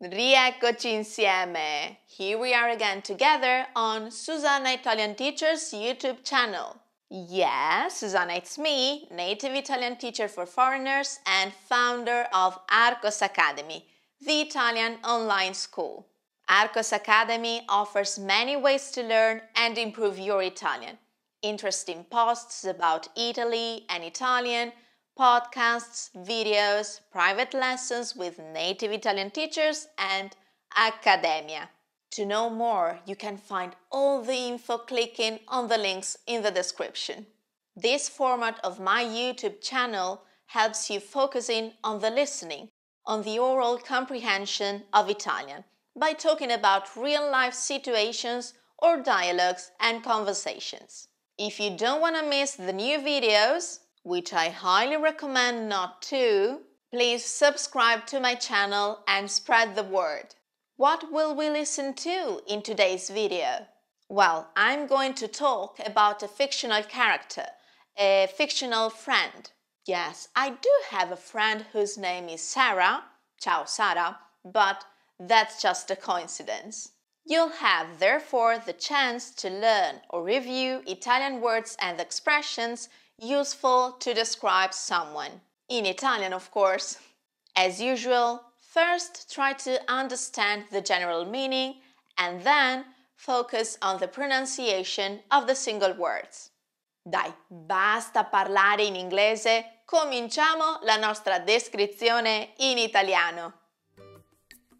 Rieccoci insieme! Here we are again together on Susanna Italian Teacher's YouTube channel. Yes, Susanna, it's me, native Italian teacher for foreigners and founder of Arcos Academy, the Italian online school. Arcos Academy offers many ways to learn and improve your Italian. Interesting posts about Italy and Italian, podcasts, videos, private lessons with native Italian teachers, and academia. To know more, you can find all the info clicking on the links in the description. This format of my YouTube channel helps you focus in on the listening, on the oral comprehension of Italian, by talking about real life situations or dialogues and conversations. If you don't want to miss the new videos, which I highly recommend not to, please subscribe to my channel and spread the word. What will we listen to in today's video? Well, I'm going to talk about a fictional character, a fictional friend. Yes, I do have a friend whose name is Sarah. Ciao, Sarah. But that's just a coincidence. You'll have, therefore, the chance to learn or review Italian words and expressions useful to describe someone. In Italian, of course. As usual, first try to understand the general meaning and then focus on the pronunciation of the single words. Dai, basta parlare in inglese, cominciamo la nostra descrizione in italiano.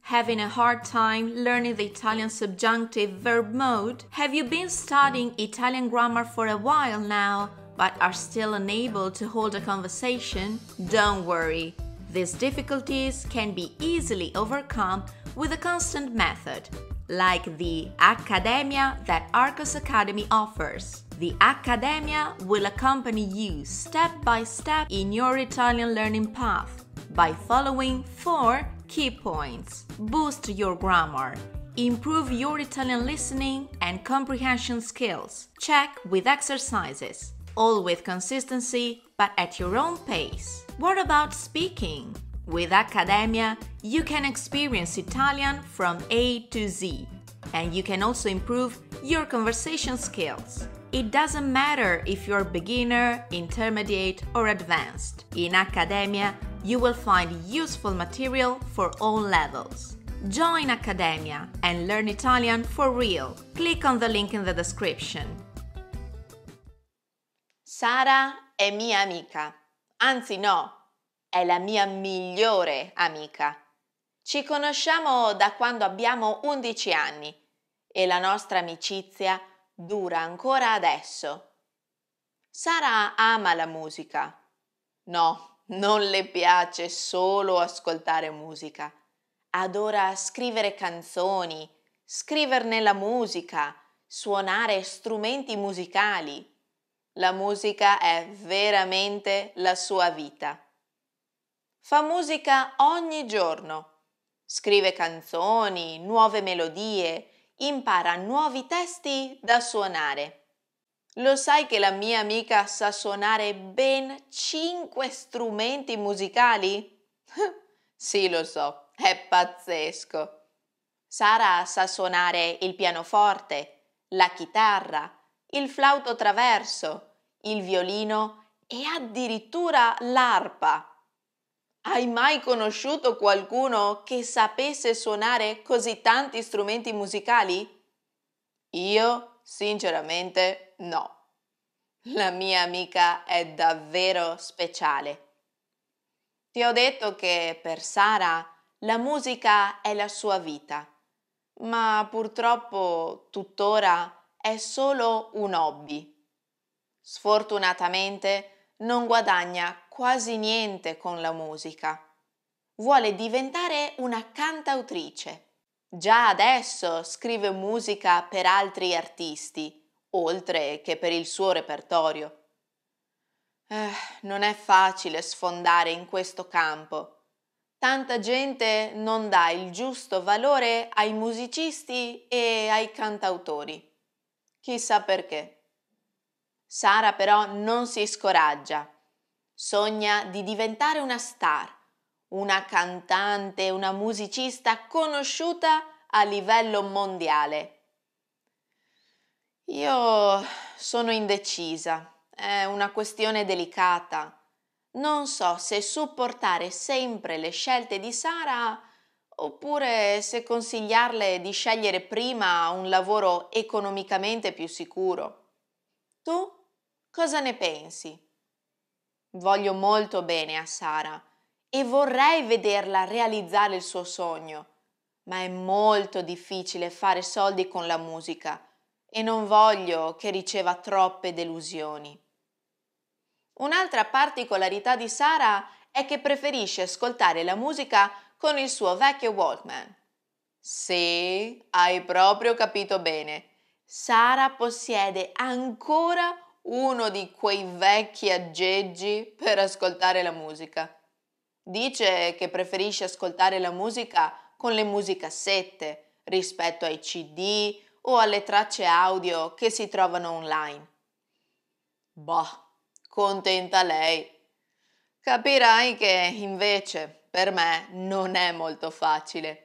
Having a hard time learning the Italian subjunctive verb mode? Have you been studying Italian grammar for a while now? but are still unable to hold a conversation, don't worry. These difficulties can be easily overcome with a constant method, like the Academia that Arcos Academy offers. The Academia will accompany you step by step in your Italian learning path by following four key points. Boost your grammar, improve your Italian listening and comprehension skills, check with exercises, all with consistency, but at your own pace. What about speaking? With Accademia, you can experience Italian from A to Z, and you can also improve your conversation skills. It doesn't matter if you're beginner, intermediate, or advanced. In Accademia, you will find useful material for all levels. Join Accademia and learn Italian for real. Click on the link in the description. Sara è mia amica. Anzi no, è la mia migliore amica. Ci conosciamo da quando abbiamo 11 anni e la nostra amicizia dura ancora adesso. Sara ama la musica. No, non le piace solo ascoltare musica. Adora scrivere canzoni, scriverne la musica, suonare strumenti musicali la musica è veramente la sua vita. Fa musica ogni giorno. Scrive canzoni, nuove melodie, impara nuovi testi da suonare. Lo sai che la mia amica sa suonare ben cinque strumenti musicali? sì, lo so, è pazzesco. Sara sa suonare il pianoforte, la chitarra, il flauto traverso, il violino e addirittura l'arpa. Hai mai conosciuto qualcuno che sapesse suonare così tanti strumenti musicali? Io, sinceramente, no. La mia amica è davvero speciale. Ti ho detto che per Sara la musica è la sua vita, ma purtroppo tuttora è solo un hobby. Sfortunatamente non guadagna quasi niente con la musica. Vuole diventare una cantautrice. Già adesso scrive musica per altri artisti, oltre che per il suo repertorio. Eh, non è facile sfondare in questo campo. Tanta gente non dà il giusto valore ai musicisti e ai cantautori. Chissà perché. Sara però non si scoraggia. Sogna di diventare una star, una cantante, una musicista conosciuta a livello mondiale. Io sono indecisa, è una questione delicata. Non so se supportare sempre le scelte di Sara oppure se consigliarle di scegliere prima un lavoro economicamente più sicuro. Tu? Cosa ne pensi? Voglio molto bene a Sara e vorrei vederla realizzare il suo sogno, ma è molto difficile fare soldi con la musica e non voglio che riceva troppe delusioni. Un'altra particolarità di Sara è che preferisce ascoltare la musica con il suo vecchio Walkman. Sì, hai proprio capito bene. Sara possiede ancora un uno di quei vecchi aggeggi per ascoltare la musica. Dice che preferisce ascoltare la musica con le musicassette rispetto ai CD o alle tracce audio che si trovano online. Boh, contenta lei. Capirai che invece per me non è molto facile.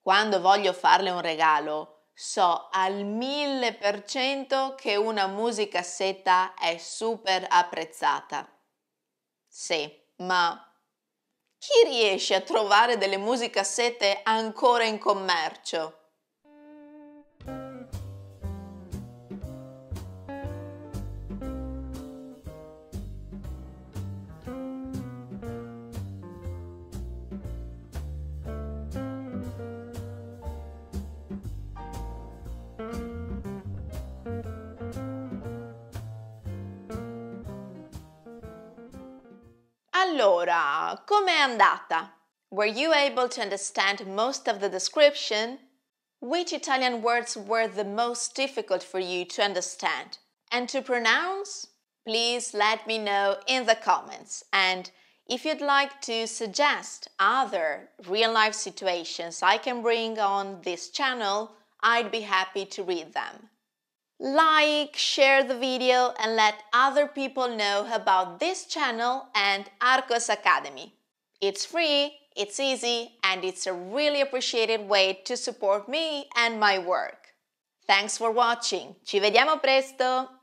Quando voglio farle un regalo, So al mille per cento che una musicassetta è super apprezzata. Sì, ma chi riesce a trovare delle musicassette ancora in commercio? Allora, com'è andata? Were you able to understand most of the description? Which Italian words were the most difficult for you to understand and to pronounce? Please let me know in the comments. And if you'd like to suggest other real life situations I can bring on this channel, I'd be happy to read them. Like, share the video and let other people know about this channel and Arcos Academy. It's free, it's easy, and it's a really appreciated way to support me and my work. Thanks for watching. Ci vediamo presto!